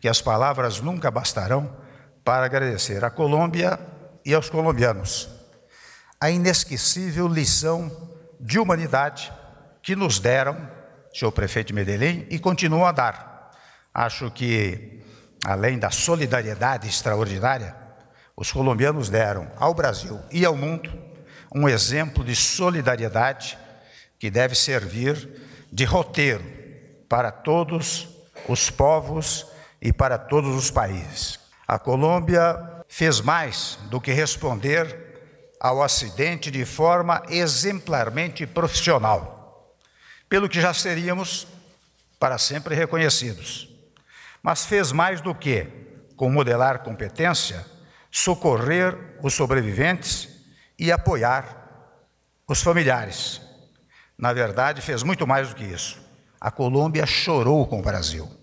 que as palavras nunca bastarão para agradecer à Colômbia e aos colombianos a inesquecível lição de humanidade que nos deram, senhor prefeito de Medellín, e continuam a dar. Acho que, além da solidariedade extraordinária, os colombianos deram ao Brasil e ao mundo um exemplo de solidariedade que deve servir de roteiro para todos os povos e para todos os países. A Colômbia fez mais do que responder ao acidente de forma exemplarmente profissional, pelo que já seríamos para sempre reconhecidos. Mas fez mais do que, com modelar competência, socorrer os sobreviventes e apoiar os familiares. Na verdade, fez muito mais do que isso. A Colômbia chorou com o Brasil.